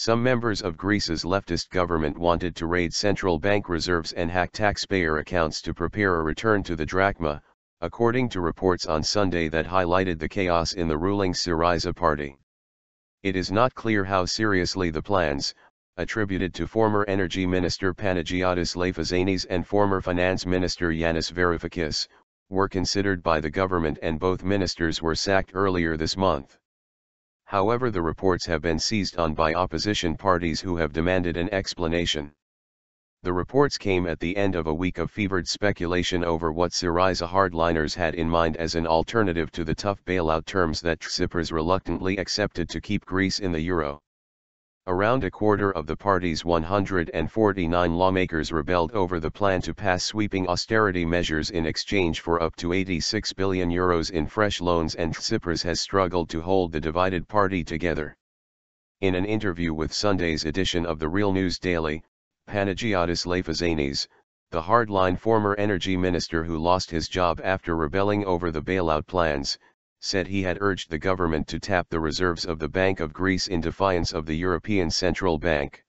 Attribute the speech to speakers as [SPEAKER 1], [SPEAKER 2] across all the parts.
[SPEAKER 1] Some members of Greece's leftist government wanted to raid central bank reserves and hack taxpayer accounts to prepare a return to the drachma, according to reports on Sunday that highlighted the chaos in the ruling Syriza party. It is not clear how seriously the plans, attributed to former Energy Minister Panagiotis Lafazanis and former Finance Minister Yanis Varoufakis, were considered by the government and both ministers were sacked earlier this month. However the reports have been seized on by opposition parties who have demanded an explanation. The reports came at the end of a week of fevered speculation over what Syriza hardliners had in mind as an alternative to the tough bailout terms that Tsipras reluctantly accepted to keep Greece in the euro. Around a quarter of the party's 149 lawmakers rebelled over the plan to pass sweeping austerity measures in exchange for up to 86 billion euros in fresh loans and Tsipras has struggled to hold the divided party together. In an interview with Sunday's edition of the Real News Daily, Panagiotis Lafazanis, the hardline former energy minister who lost his job after rebelling over the bailout plans, said he had urged the government to tap the reserves of the Bank of Greece in defiance of the European Central Bank.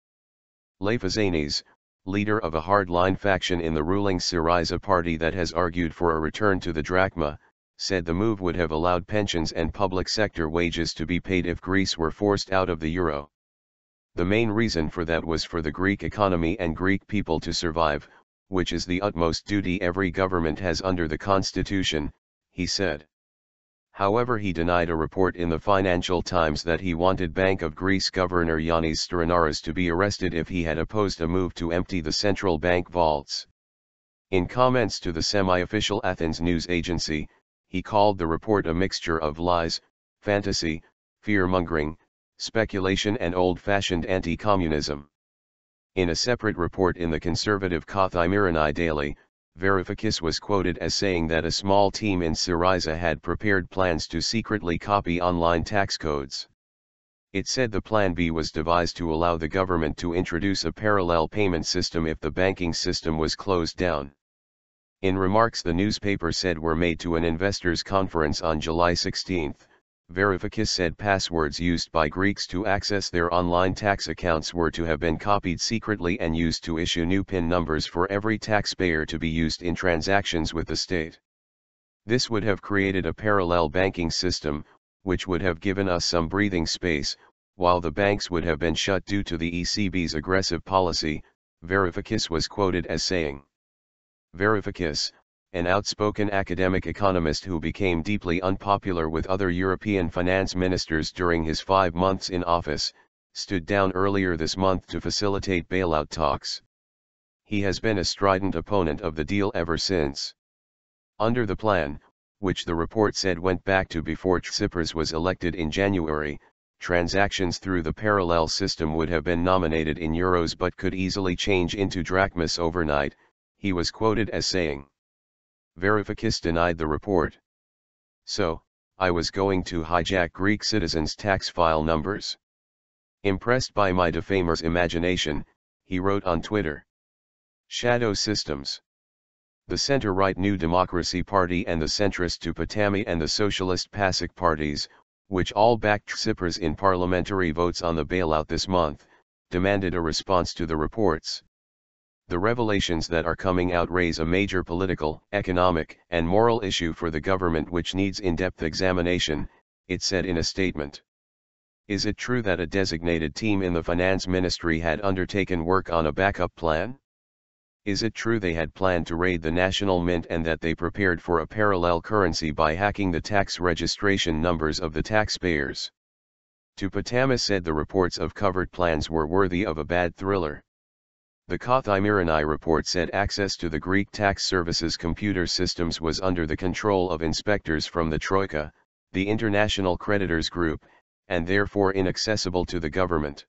[SPEAKER 1] Leifazanes, leader of a hard-line faction in the ruling Syriza party that has argued for a return to the drachma, said the move would have allowed pensions and public sector wages to be paid if Greece were forced out of the euro. The main reason for that was for the Greek economy and Greek people to survive, which is the utmost duty every government has under the constitution, he said. However he denied a report in the Financial Times that he wanted Bank of Greece Governor Yannis Stranaris to be arrested if he had opposed a move to empty the central bank vaults. In comments to the semi-official Athens news agency, he called the report a mixture of lies, fantasy, fear-mongering, speculation and old-fashioned anti-communism. In a separate report in the conservative Kothimirani Daily, Verificus was quoted as saying that a small team in Syriza had prepared plans to secretly copy online tax codes. It said the Plan B was devised to allow the government to introduce a parallel payment system if the banking system was closed down. In remarks the newspaper said were made to an investors' conference on July 16. Verificus said passwords used by Greeks to access their online tax accounts were to have been copied secretly and used to issue new PIN numbers for every taxpayer to be used in transactions with the state. This would have created a parallel banking system, which would have given us some breathing space, while the banks would have been shut due to the ECB's aggressive policy, Verificus was quoted as saying. Verificus, an outspoken academic economist who became deeply unpopular with other European finance ministers during his five months in office, stood down earlier this month to facilitate bailout talks. He has been a strident opponent of the deal ever since. Under the plan, which the report said went back to before Tsipras was elected in January, transactions through the parallel system would have been nominated in euros but could easily change into drachmas overnight, he was quoted as saying. Verificus denied the report. So, I was going to hijack Greek citizens' tax file numbers. Impressed by my defamer's imagination, he wrote on Twitter. Shadow Systems The center-right New Democracy Party and the centrist Tupatami and the socialist PASOK parties, which all backed Tsipras in parliamentary votes on the bailout this month, demanded a response to the reports the revelations that are coming out raise a major political, economic, and moral issue for the government which needs in-depth examination, it said in a statement. Is it true that a designated team in the finance ministry had undertaken work on a backup plan? Is it true they had planned to raid the national mint and that they prepared for a parallel currency by hacking the tax registration numbers of the taxpayers? Tupatama said the reports of covert plans were worthy of a bad thriller. The Kothimirani report said access to the Greek tax services computer systems was under the control of inspectors from the Troika, the International Creditors Group, and therefore inaccessible to the government.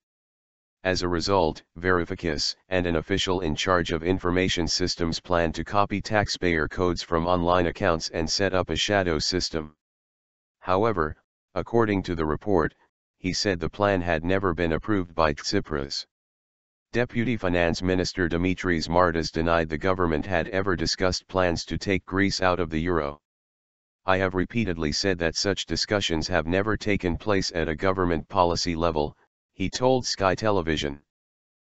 [SPEAKER 1] As a result, Verificus and an official in charge of information systems planned to copy taxpayer codes from online accounts and set up a shadow system. However, according to the report, he said the plan had never been approved by Tsipras. Deputy Finance Minister Dimitris Martas denied the government had ever discussed plans to take Greece out of the euro. I have repeatedly said that such discussions have never taken place at a government policy level, he told Sky Television.